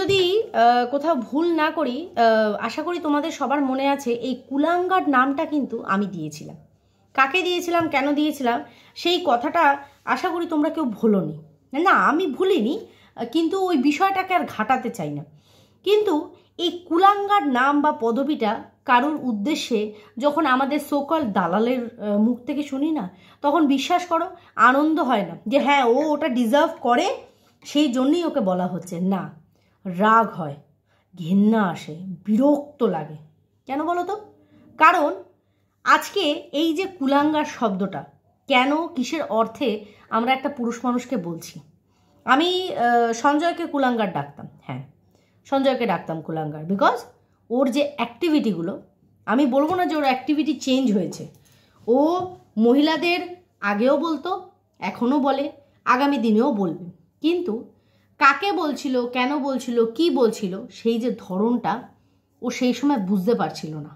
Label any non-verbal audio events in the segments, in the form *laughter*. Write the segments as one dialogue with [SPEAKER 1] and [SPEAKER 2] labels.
[SPEAKER 1] যদি কোথাও ভুল না করি আশা করি তোমাদের সবার মনে আছে এই কুলাঙ্গার নামটা কিন্তু আমি দিয়েছিলাম কাকে দিয়েছিলাম কেন দিয়েছিলাম সেই কথাটা আশা করি তোমরা কেউ নি না আমি ভুলিনি কিন্তু ওই বিষয়টাকে আর ঘাটাতে চাই না কিন্তু এই কুলাঙ্গার নাম বা পদবিটা কারোর উদ্দেশ্যে যখন আমাদের সোকল দালালের মুখ থেকে শুনি না তখন বিশ্বাস করো আনন্দ হয় না যে হ্যাঁ ও ওটা ডিজার্ভ করে সেই জন্যই ওকে বলা হচ্ছে না রাগ হয় ঘেন্না আসে বিরক্ত লাগে কেন বলো তো কারণ আজকে এই যে কুলাঙ্গার শব্দটা কেন কিসের অর্থে আমরা একটা পুরুষ মানুষকে বলছি আমি সঞ্জয়কে কুলাঙ্গার ডাকতাম হ্যাঁ সঞ্জয়কে ডাকতাম কুলাঙ্গার বিকজ ওর যে অ্যাক্টিভিটিগুলো আমি বলবো না যে ওর অ্যাক্টিভিটি চেঞ্জ হয়েছে ও মহিলাদের আগেও বলতো এখনও বলে আগামী দিনেও বলবে কিন্তু কাকে বলছিল কেন বলছিল কি বলছিল সেই যে ধরনটা ও সেই সময় বুঝতে পারছিল না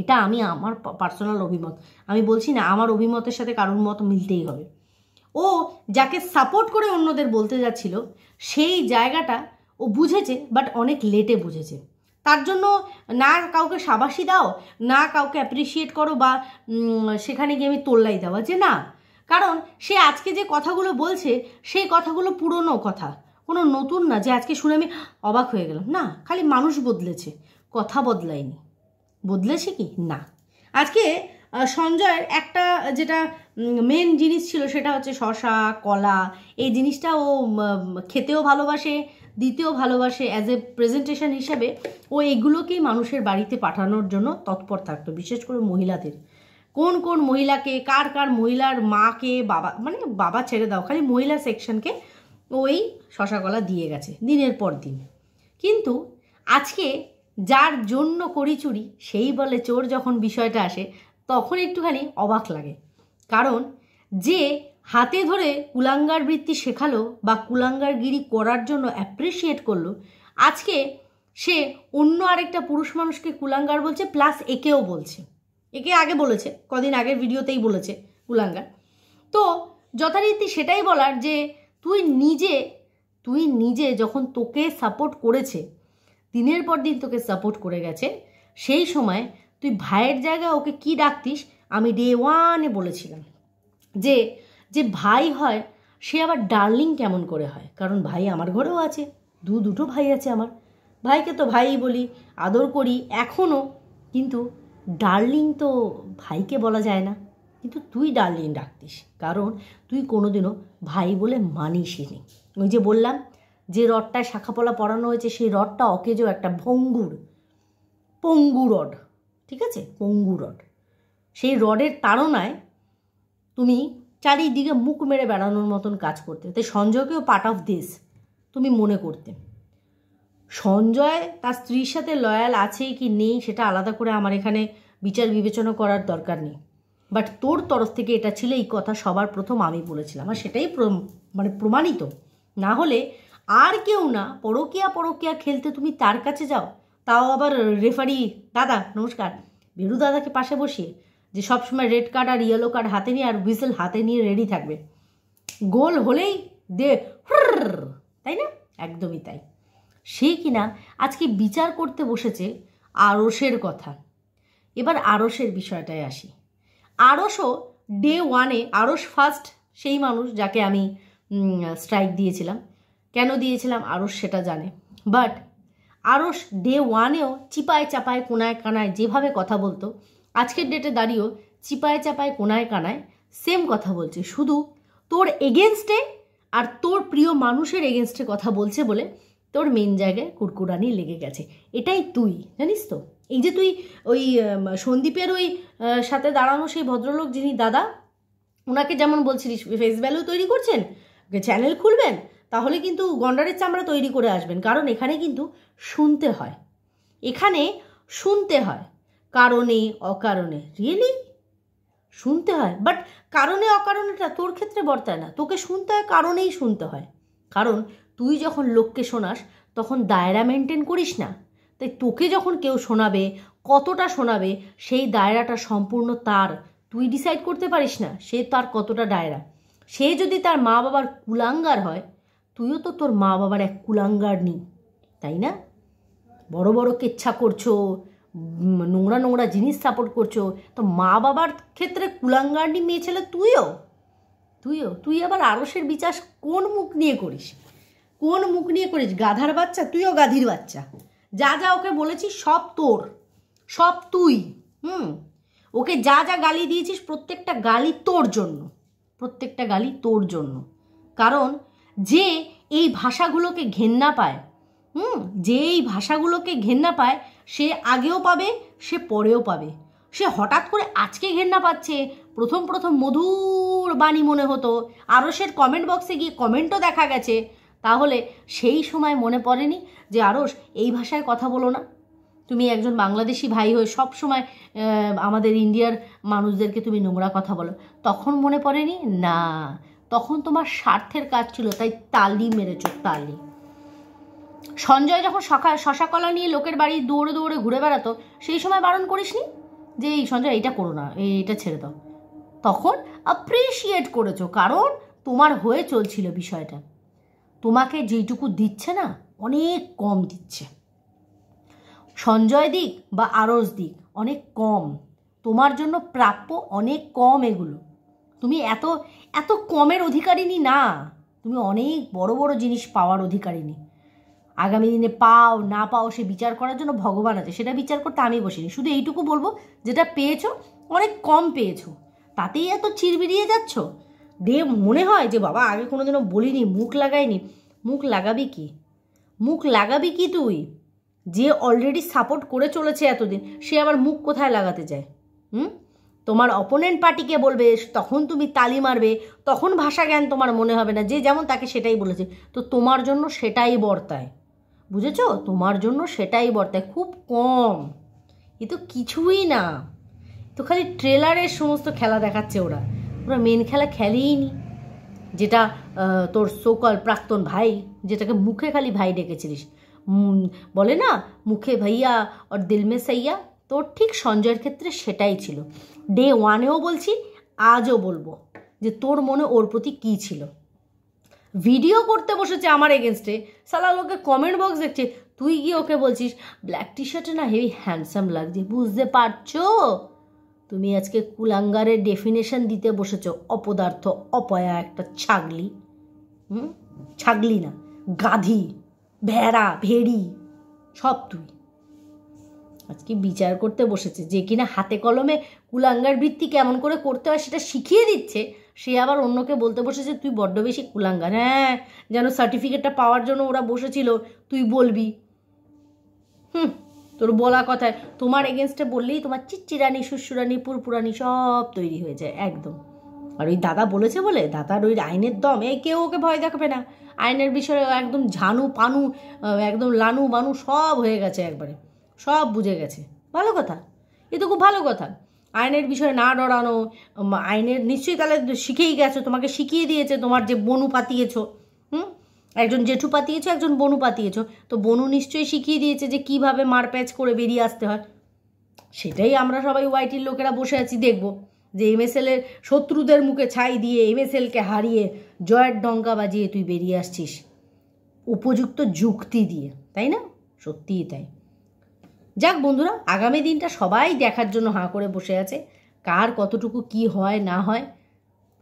[SPEAKER 1] এটা আমি আমার পার্সোনাল অভিমত আমি বলছি না আমার অভিমতের সাথে কারোর মত মিলতেই হবে ও যাকে সাপোর্ট করে অন্যদের বলতে যাচ্ছিল সেই জায়গাটা ও বুঝেছে বাট অনেক লেটে বুঝেছে তার জন্য না কাউকে সাবাসি দাও না কাউকে অ্যাপ্রিসিয়েট করো বা সেখানে গিয়ে আমি তোল্লাই দেওয়া যে না কারণ সে আজকে যে কথাগুলো বলছে সেই কথাগুলো পুরনো কথা কোনো নতুন না যে আজকে শুনে আমি অবাক হয়ে গেলাম না খালি মানুষ বদলেছে কথা বদলায়নি বদলেছে কি না আজকে সঞ্জয়ের একটা যেটা মেন জিনিস ছিল সেটা হচ্ছে শশা কলা এই জিনিসটা ও খেতেও ভালোবাসে দিতেও ভালোবাসে অ্যাজ এ প্রেজেন্টেশন হিসাবে ও এগুলোকেই মানুষের বাড়িতে পাঠানোর জন্য তৎপর থাকতো বিশেষ করে মহিলাদের কোন কোন মহিলাকে কার কার মহিলার মাকে বাবা মানে বাবা ছেড়ে দাও খালি মহিলা সেকশনকে ওই শশা কলা দিয়ে গেছে দিনের পর দিন কিন্তু আজকে যার জন্য করি চুরি সেই বলে চোর যখন বিষয়টা আসে তখন একটুখানি অবাক লাগে কারণ যে হাতে ধরে কুলাঙ্গার বৃত্তি শেখালো বা কুলাঙ্গারগিরি করার জন্য অ্যাপ্রিসিয়েট করলো আজকে সে অন্য আরেকটা পুরুষ মানুষকে কুলাঙ্গার বলছে প্লাস একেও বলছে একে আগে বলেছে কদিন আগের ভিডিওতেই বলেছে কুলাঙ্গার তো যথারীতি সেটাই বলার যে তুই নিজে তুই নিজে যখন তোকে সাপোর্ট করেছে দিনের পর দিন তোকে সাপোর্ট করে গেছে সেই সময় তুই ভাইয়ের জায়গায় ওকে কি ডাকতিস আমি ডে ওয়ানে বলেছিলাম যে যে ভাই হয় সে আবার ডার্লিং কেমন করে হয় কারণ ভাই আমার ঘরেও আছে দু দুটো ভাই আছে আমার ভাইকে তো ভাই বলি আদর করি এখনও কিন্তু ডার্লিং তো ভাইকে বলা যায় না কিন্তু তুই ডার্লিং ডাকতিস কারণ তুই কোনোদিনও ভাই বলে মানিস নি ওই যে বললাম যে রডটায় শাখাপলা পড়ানো হয়েছে সেই রডটা অকেজো একটা ভঙ্গুর পঙ্গু রড ঠিক আছে পঙ্গু রড সেই রডের তাড়নায় তুমি চারিদিকে মুখ মেরে বেড়ানোর মতন কাজ করতে তাই সঞ্জয়কেও পার্ট অফ দিস তুমি মনে করতে সঞ্জয় তার স্ত্রীর সাথে লয়াল আছে কি নেই সেটা আলাদা করে আমার এখানে বিচার বিবেচনা করার দরকার নেই বাট তোর তরফ থেকে এটা ছিল এই কথা সবার প্রথম আমি বলেছিলাম আর সেটাই মানে প্রমাণিত না হলে আর কেউ না পরকিয়া পরকিয়া খেলতে তুমি তার কাছে যাও তাও আবার রেফারি দাদা নমস্কার বেরু দাদাকে পাশে বসিয়ে যে সবসময় রেড কার্ড আর ইয়েলো কার্ড হাতে নিয়ে আর হুইসেল হাতে নিয়ে রেডি থাকবে গোল হলেই দে তাই না একদমই তাই সে কিনা আজকে বিচার করতে বসেছে আরসের কথা এবার আরসের বিষয়টায় আসি আরশও ডে ওয়ানে আরশ ফার্স্ট সেই মানুষ যাকে আমি স্ট্রাইক দিয়েছিলাম কেন দিয়েছিলাম আরশ সেটা জানে বাট আরশ ডে ওয়ানেও চিপায় চাপায় কোনায় কানায় যেভাবে কথা বলতো আজকের ডেটে দাঁড়িয়েও চিপায় চাপায় কোনায় কানায় সেম কথা বলছে শুধু তোর এগেনস্টে আর তোর প্রিয় মানুষের এগেনস্টে কথা বলছে বলে তোর মেন জায়গায় কুরকুরানি লেগে গেছে এটাই তুই জানিস তো এই যে তুই ওই সন্দীপের ওই সাথে দাঁড়ানো সেই ভদ্রলোক যিনি দাদা ওনাকে যেমন বলছিলিস ফেস ভ্যালু তৈরি করছেন চ্যানেল খুলবেন তাহলে কিন্তু গন্ডারের চামড়া তৈরি করে আসবেন কারণ এখানে কিন্তু শুনতে হয় এখানে শুনতে হয় কারণে অকারণে রিয়েলি শুনতে হয় বাট কারণে অকারণেটা তোর ক্ষেত্রে বর্তায় না তোকে শুনতে হয় কারণেই শুনতে হয় কারণ তুই যখন লোককে শোনাস তখন দায়রা মেনটেন করিস না তাই তোকে যখন কেউ শোনাবে কতটা শোনাবে সেই দায়রাটা সম্পূর্ণ তার তুই ডিসাইড করতে পারিস না সে তার কতটা দায়রা সে যদি তার মা বাবার কুলাঙ্গার হয় তুইও তো তোর মা বাবার এক কুলাঙ্গার নি তাই না বড় বড় কেচ্ছা করছো নোংরা নোংরা জিনিস সাপোর্ট করছো তো মা বাবার ক্ষেত্রে কুলাঙ্গারনি মেয়ে ছেলে তুইও তুইও তুই আবার আরসের বিচার কোন মুখ নিয়ে করিস কোন মুখ নিয়ে করিস গাধার বাচ্চা তুইও গাধির বাচ্চা যা যা ওকে বলেছি সব তোর সব তুই হুম ওকে যা যা গালি দিয়েছিস প্রত্যেকটা গালি তোর জন্য প্রত্যেকটা গালি তোর জন্য কারণ যে এই ভাষাগুলোকে ঘেন্না পায় হুম যে এই ভাষাগুলোকে ঘেন্না পায় সে আগেও পাবে সে পরেও পাবে সে হঠাৎ করে আজকে ঘেন্না পাচ্ছে প্রথম প্রথম মধুর বাণী মনে হতো আরও সে কমেন্ট বক্সে গিয়ে কমেন্টও দেখা গেছে তাহলে সেই সময় মনে পড়েনি যে আরস এই ভাষায় কথা বলো না তুমি একজন বাংলাদেশি ভাই হয়ে সব সময় আমাদের ইন্ডিয়ার মানুষদেরকে তুমি নোংরা কথা বলো তখন মনে পড়েনি না তখন তোমার স্বার্থের কাজ ছিল তাই তালি মেরেছ তালি সঞ্জয় যখন শখা শশাকলা নিয়ে লোকের বাড়ি দৌড়ে দৌড়ে ঘুরে বেড়াতো সেই সময় বারণ করিসনি যে এই সঞ্জয় এটা করো না এটা ছেড়ে দাও তখন অ্যাপ্রিসিয়েট করেছো কারণ তোমার হয়ে চলছিল বিষয়টা তোমাকে যেইটুকু দিচ্ছে না অনেক কম দিচ্ছে সঞ্জয় দিক বা আরস দিক অনেক কম তোমার জন্য প্রাপ্য অনেক কম এগুলো তুমি এত এত কমের অধিকারিণী না তুমি অনেক বড় বড় জিনিস পাওয়ার অধিকারিণী আগামী দিনে পাও না পাও সে বিচার করার জন্য ভগবান আছে সেটা বিচার করতে আমি বসিনি শুধু এইটুকু বলবো যেটা পেয়েছো অনেক কম পেয়েছো তাতেই এত চিরবিরিয়ে যাচ্ছ দিয়ে মনে হয় যে বাবা আগে কোনো দিনও বলিনি মুখ লাগাইনি মুখ লাগাবি কি মুখ লাগাবি কি তুই যে অলরেডি সাপোর্ট করে চলেছে এতদিন সে আবার মুখ কোথায় লাগাতে চায় হুম তোমার অপোনেন্ট পার্টিকে বলবে তখন তুমি তালি মারবে তখন ভাষা জ্ঞান তোমার মনে হবে না যে যেমন তাকে সেটাই বলেছে তো তোমার জন্য সেটাই বর্তায় বুঝেছ তোমার জন্য সেটাই বর্তায় খুব কম এ তো কিছুই না তো খালি ট্রেলারের সমস্ত খেলা দেখাচ্ছে ওরা ওরা মেন খেলা খেলেই নি যেটা তোর সোকল প্রাক্তন ভাই যেটাকে মুখে খালি ভাই ডেকেছিলিস বলে না মুখে ভাইয়া ওর দিলমে সাইয়া তোর ঠিক সঞ্জয়ের ক্ষেত্রে সেটাই ছিল ডে ওয়ানেও বলছি আজও বলবো যে তোর মনে ওর প্রতি কী ছিল ভিডিও করতে বসেছে আমার এগেনস্টে সালা লোকে কমেন্ট বক্স দেখছে তুই গিয়ে ওকে বলছিস ব্ল্যাক টি শার্টে না হেভি হ্যান্ডসাম লাগছে বুঝতে পারছো তুমি আজকে কুলাঙ্গারের ডেফিনেশন দিতে বসেছ অপদার্থ অপয়া একটা ছাগলি হুম ছাগলি না গাধি ভেড়া ভেড়ি সব তুই আজকে বিচার করতে বসেছে যে কিনা হাতে কলমে কুলাঙ্গার বৃত্তি কেমন করে করতে হয় সেটা শিখিয়ে দিচ্ছে সে আবার অন্যকে বলতে বসেছে তুই বড্ড বেশি কুলাঙ্গার হ্যাঁ যেন সার্টিফিকেটটা পাওয়ার জন্য ওরা বসেছিল তুই বলবি হুম তোর বলা কথায় তোমার এগেনস্টে বললেই তোমার চিচ্চিরানি শুশুরানি পুরপুরানি সব তৈরি হয়ে যায় একদম আর ওই দাদা বলেছে বলে দাদার ওই আইনের দম এই কেউ ওকে ভয় দেখাবে না আইনের বিষয়ে একদম ঝানু পানু একদম লানু বানু সব হয়ে গেছে একবারে সব বুঝে গেছে ভালো কথা এ তো খুব ভালো কথা আইনের বিষয়ে না ডরানো আইনের নিশ্চয়ই তাহলে শিখেই গেছো তোমাকে শিখিয়ে দিয়েছে তোমার যে বনু পাতিয়েছো একজন জেঠু পাতিয়েছো একজন বনু পাতিয়েছো তো বনু নিশ্চয়ই শিখিয়ে দিয়েছে যে কিভাবে প্যাচ করে বেরিয়ে আসতে হয় সেটাই আমরা সবাই ওয়াইটির লোকেরা বসে আছি দেখব যে এমএসএলের শত্রুদের মুখে ছাই দিয়ে এমএসএলকে হারিয়ে জয়ের ডঙ্কা বাজিয়ে তুই বেরিয়ে আসছিস উপযুক্ত যুক্তি দিয়ে তাই না সত্যিই তাই যাক বন্ধুরা আগামী দিনটা সবাই দেখার জন্য হাঁ করে বসে আছে কার কতটুকু কি হয় না হয়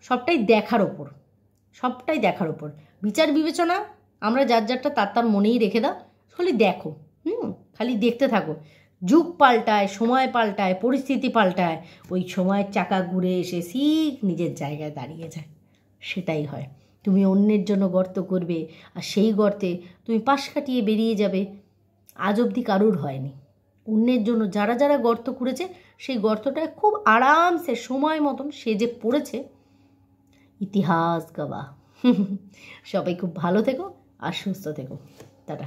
[SPEAKER 1] সবটাই দেখার ওপর সবটাই দেখার ওপর বিচার বিবেচনা আমরা যার যারটা তার তার মনেই রেখে দাও খালি দেখো হুম খালি দেখতে থাকো যুগ পাল্টায় সময় পাল্টায় পরিস্থিতি পাল্টায় ওই সময়ের চাকা ঘুরে এসে ঠিক নিজের জায়গায় দাঁড়িয়ে যায় সেটাই হয় তুমি অন্যের জন্য গর্ত করবে আর সেই গর্তে তুমি পাশ কাটিয়ে বেরিয়ে যাবে আজ অবধি কারুর হয়নি অন্যের জন্য যারা যারা গর্ত করেছে সেই গর্তটায় খুব আরামসে সময় মতন সে যে পড়েছে ইতিহাস গওয়া *laughs* সবাই খুব ভালো থেকো আর সুস্থ থেকো টাটা